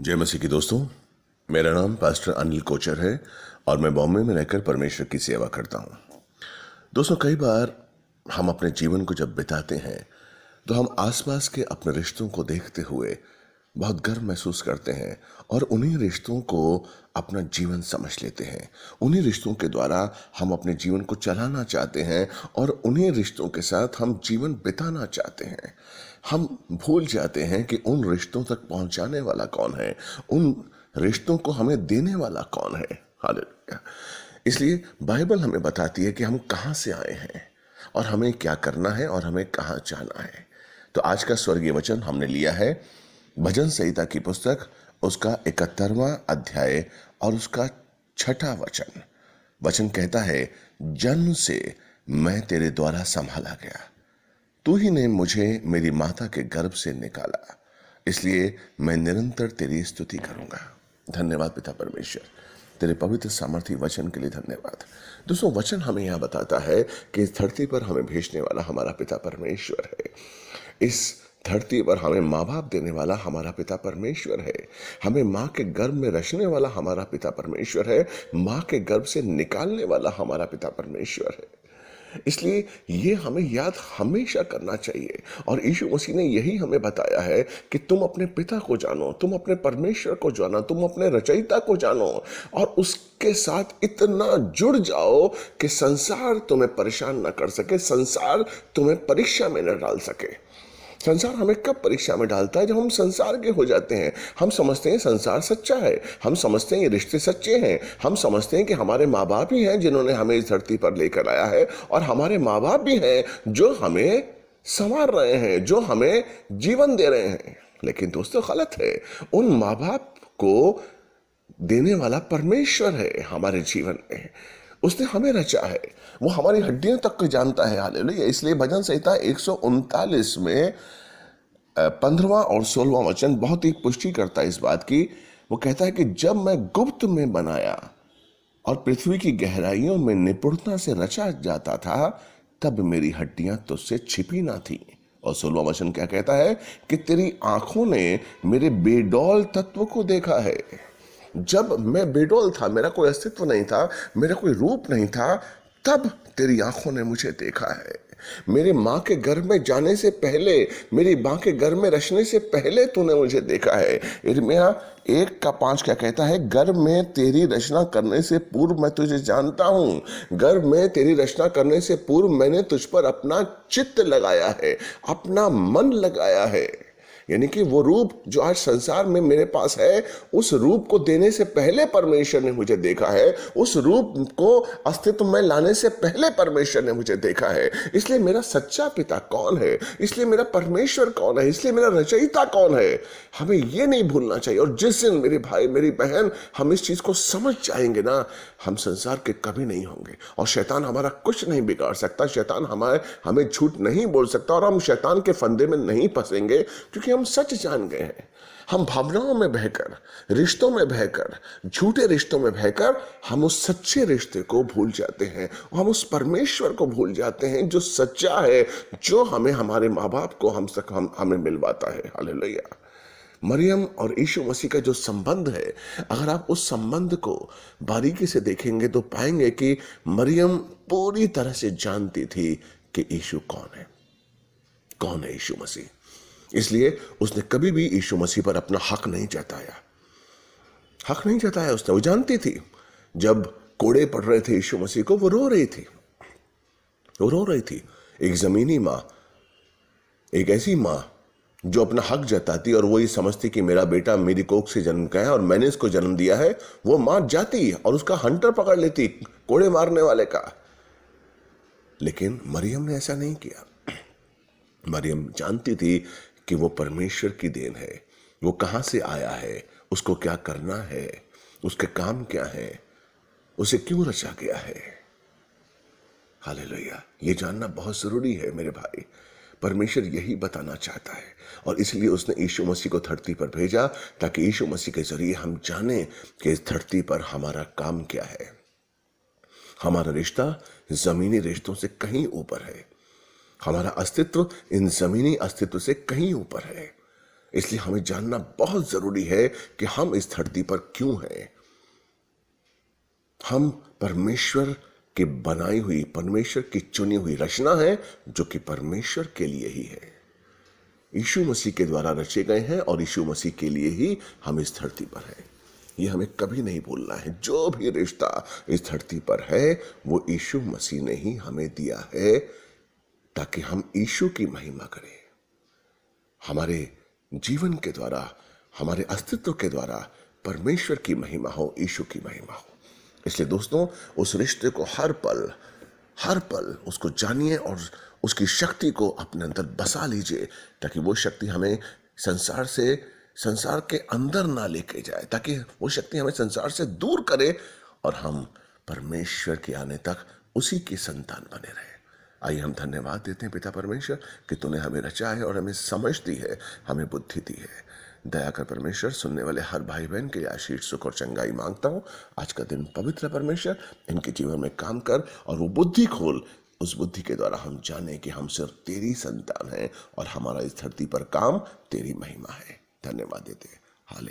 जय मसीह की दोस्तों मेरा नाम पास्टर अनिल कोचर है और मैं बॉम्बे में रहकर परमेश्वर की सेवा करता हूँ दोस्तों कई बार हम अपने जीवन को जब बिताते हैं तो हम आसपास के अपने रिश्तों को देखते हुए बहुत गर्व महसूस करते हैं और उन्हीं रिश्तों को अपना जीवन समझ लेते हैं उन्हीं रिश्तों के द्वारा हम अपने जीवन को चलाना चाहते हैं और उन्हीं रिश्तों के साथ हम जीवन बिताना चाहते हैं हम भूल जाते हैं कि उन रिश्तों तक पहुंचाने वाला कौन है उन रिश्तों को हमें देने वाला कौन है इसलिए बाइबल हमें बताती है कि हम कहाँ से आए हैं और हमें क्या करना है और हमें कहाँ जाना है तो आज का स्वर्गीय वचन हमने लिया है भजन संहिता की पुस्तक उसका इकहत्तरवा अध्याय और उसका छठा वचन वचन कहता है जन्म से मैं तेरे द्वारा संभाला गया तू ही ने मुझे मेरी माता के गर्भ से निकाला इसलिए मैं निरंतर तेरी स्तुति करूंगा धन्यवाद पिता परमेश्वर तेरे पवित्र सामर्थ्य वचन के लिए धन्यवाद दोस्तों वचन हमें यह बताता है कि इस धरती पर हमें भेजने वाला हमारा पिता परमेश्वर है इस धरती पर हमें माँ बाप देने वाला हमारा पिता परमेश्वर है हमें माँ के गर्भ में रचने वाला हमारा पिता परमेश्वर है माँ के गर्भ से निकालने वाला हमारा पिता परमेश्वर है इसलिए ये हमें याद हमेशा करना चाहिए और यीशु मसीह ने यही हमें बताया है कि तुम अपने पिता को जानो तुम अपने परमेश्वर को जानो तुम अपने रचयिता को जानो और उसके साथ इतना जुड़ जाओ कि संसार तुम्हें परेशान ना कर सके संसार तुम्हें परीक्षा में न डाल सके संसार हमें कब परीक्षा में डालता है जब हम संसार के हो जाते हैं हम समझते हैं संसार सच्चा है हम समझते हैं ये रिश्ते सच्चे हैं हम समझते हैं कि हमारे माँ बाप ही हैं जिन्होंने हमें इस धरती पर लेकर आया है और हमारे माँ बाप भी हैं जो हमें संवार रहे हैं जो हमें जीवन दे रहे हैं लेकिन दोस्तों गलत है उन माँ बाप को देने वाला परमेश्वर है हमारे जीवन में उसने हमें रचा है वो हमारी हड्डियों तक को जानता है हाल इसलिए भजन संहिता एक में पंद्रवा और सोलवा वचन बहुत ही पुष्टि करता है इस बात की वो कहता है कि जब मैं गुप्त में बनाया और पृथ्वी की गहराइयों में निपुणता से रचा जाता था तब मेरी हड्डियां तुझसे छिपी ना थी और सोलवा वचन क्या कहता है कि तेरी आंखों ने मेरे बेडौल तत्व को देखा है जब मैं बेडोल था मेरा कोई अस्तित्व नहीं था मेरा कोई रूप नहीं था तब तेरी आंखों ने मुझे देखा है मेरे माँ के घर में जाने से पहले मेरी माँ के घर में रचने से पहले तूने मुझे देखा है इर्मिया एक का पांच क्या कहता है घर में तेरी रचना करने से पूर्व मैं तुझे जानता हूं घर में तेरी रचना करने से पूर्व मैंने तुझ पर अपना चित्त लगाया है अपना मन लगाया है यानी कि वो रूप जो आज संसार में मेरे पास है उस रूप को देने से पहले परमेश्वर ने मुझे देखा है उस रूप को अस्तित्व में लाने से पहले परमेश्वर ने मुझे देखा है इसलिए मेरा सच्चा पिता कौन है इसलिए मेरा परमेश्वर कौन है इसलिए मेरा रचयिता कौन है हमें ये नहीं भूलना चाहिए और जिस दिन मेरे भाई मेरी बहन हम इस चीज़ को समझ जाएंगे ना हम संसार के कभी नहीं होंगे और शैतान हमारा कुछ नहीं बिगाड़ सकता शैतान हमारे हमें झूठ नहीं बोल सकता और हम शैतान के फंदे में नहीं फंसेंगे क्योंकि हम सच जान गए हैं हम भावनाओं में बहकर रिश्तों में बहकर झूठे रिश्तों में बहकर हम उस सच्चे रिश्ते को भूल जाते हैं हम उस परमेश्वर को भूल जाते हैं जो सच्चा है जो हमें हमारे माँ बाप को हम सक हम हमें मिलवाता है हाल मरियम और यीशु मसीह का जो संबंध है अगर आप उस संबंध को बारीकी से देखेंगे तो पाएंगे कि मरियम पूरी तरह से जानती थी कि यीशु कौन है कौन है यीशु मसीह इसलिए उसने कभी भी यीशु मसीह पर अपना हक नहीं जताया हक नहीं जताया उसने वो जानती थी जब कोड़े पड़ रहे थे यीशु मसीह को वो रो रही थी वो रो रही थी एक ज़मीनी माँ एक ऐसी माँ जो अपना हक जताती और वो ये समझती कि मेरा बेटा मेरी कोख से जन्म का है और मैंने इसको जन्म दिया है वो मां जाती और उसका हंटर पकड़ लेती कोड़े मारने वाले का लेकिन मरियम ने ऐसा नहीं किया मरियम जानती थी कि वो परमेश्वर की देन है वो कहाँ से आया है उसको क्या करना है उसके काम क्या है उसे क्यों रचा गया है हाले लोहिया ये जानना बहुत ज़रूरी है मेरे भाई परमेश्वर यही बताना चाहता है और इसलिए उसने यीशु मसीह को धरती पर भेजा ताकि यीशु मसीह के जरिए हम जाने कि इस धरती पर हमारा काम क्या है हमारा रिश्ता ज़मीनी रिश्तों से कहीं ऊपर है हमारा अस्तित्व इन जमीनी अस्तित्व से कहीं ऊपर है इसलिए हमें जानना बहुत जरूरी है कि हम इस धरती पर क्यों हैं हम परमेश्वर के बनाई हुई परमेश्वर की चुनी हुई रचना है जो कि परमेश्वर के लिए ही है यीशु मसीह के द्वारा रचे गए हैं और यीशु मसीह के लिए ही हम इस धरती पर हैं ये हमें कभी नहीं भूलना है जो भी रिश्ता इस धरती पर है वो यीशु मसीह ने ही हमें दिया है ताकि हम ईशु की महिमा करें हमारे जीवन के द्वारा हमारे अस्तित्व के द्वारा परमेश्वर की महिमा हो ईशु की महिमा हो इसलिए दोस्तों उस रिश्ते को हर पल हर पल उसको जानिए और उसकी शक्ति को अपने अंदर बसा लीजिए ताकि वो शक्ति हमें संसार से संसार के अंदर ना लेके जाए ताकि वो शक्ति हमें संसार से दूर करे और हम परमेश्वर के आने तक उसी की संतान बने रहें आइए हम धन्यवाद देते हैं पिता परमेश्वर कि तूने हमें रचा है और हमें समझ दी है हमें बुद्धि दी है दया कर परमेश्वर सुनने वाले हर भाई बहन के लिए आशीष सुख और चंगाई मांगता हूँ आज का दिन पवित्र परमेश्वर इनके जीवन में काम कर और वो बुद्धि खोल उस बुद्धि के द्वारा हम जाने कि हम सिर्फ तेरी संतान हैं और हमारा इस धरती पर काम तेरी महिमा है धन्यवाद देते हैं हाल